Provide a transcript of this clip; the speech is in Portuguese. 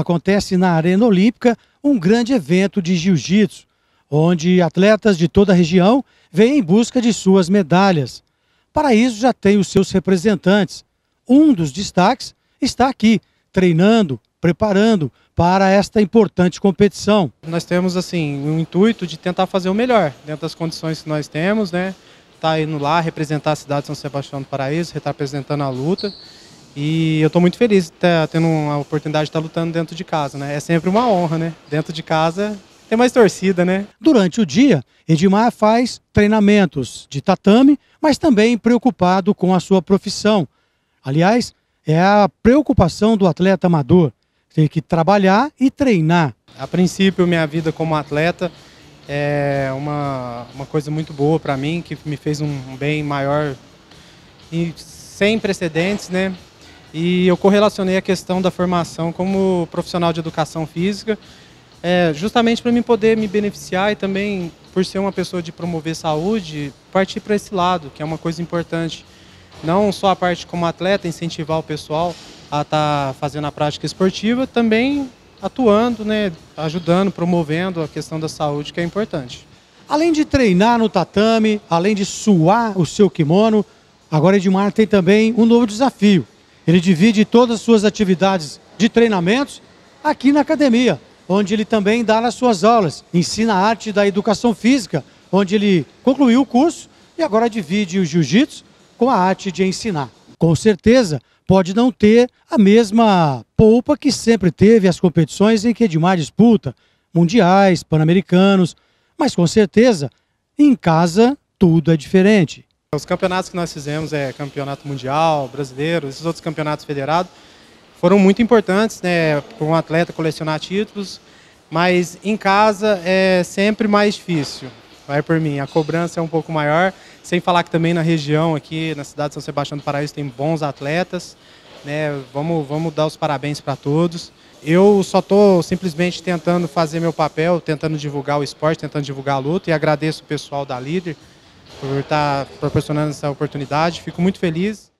acontece na Arena Olímpica um grande evento de jiu-jitsu, onde atletas de toda a região vêm em busca de suas medalhas. Para isso já tem os seus representantes. Um dos destaques está aqui, treinando, preparando para esta importante competição. Nós temos assim o um intuito de tentar fazer o melhor dentro das condições que nós temos, né? Tá indo lá representar a cidade de São Sebastião do Paraíso, representando a luta e eu estou muito feliz de estar tá tendo a oportunidade de estar tá lutando dentro de casa, né? É sempre uma honra, né? Dentro de casa tem mais torcida, né? Durante o dia, Edmar faz treinamentos de tatame, mas também preocupado com a sua profissão. Aliás, é a preocupação do atleta amador, ter que trabalhar e treinar. A princípio, minha vida como atleta é uma, uma coisa muito boa para mim, que me fez um bem maior e sem precedentes, né? E eu correlacionei a questão da formação como profissional de educação física, é, justamente para mim poder me beneficiar e também, por ser uma pessoa de promover saúde, partir para esse lado, que é uma coisa importante. Não só a parte como atleta, incentivar o pessoal a estar tá fazendo a prática esportiva, também atuando, né, ajudando, promovendo a questão da saúde, que é importante. Além de treinar no tatame, além de suar o seu kimono, agora Edmar tem também um novo desafio ele divide todas as suas atividades de treinamentos aqui na academia, onde ele também dá as suas aulas, ensina a arte da educação física, onde ele concluiu o curso e agora divide o jiu-jitsu com a arte de ensinar. Com certeza, pode não ter a mesma polpa que sempre teve as competições em que é Edmar disputa, mundiais, pan-americanos, mas com certeza, em casa tudo é diferente. Os campeonatos que nós fizemos é campeonato mundial, brasileiro, esses outros campeonatos federados foram muito importantes né, para um atleta colecionar títulos, mas em casa é sempre mais difícil. Vai por mim, a cobrança é um pouco maior, sem falar que também na região aqui, na cidade de São Sebastião do Paraíso, tem bons atletas. Né, vamos, vamos dar os parabéns para todos. Eu só estou simplesmente tentando fazer meu papel, tentando divulgar o esporte, tentando divulgar a luta e agradeço o pessoal da Líder por estar tá proporcionando essa oportunidade. Fico muito feliz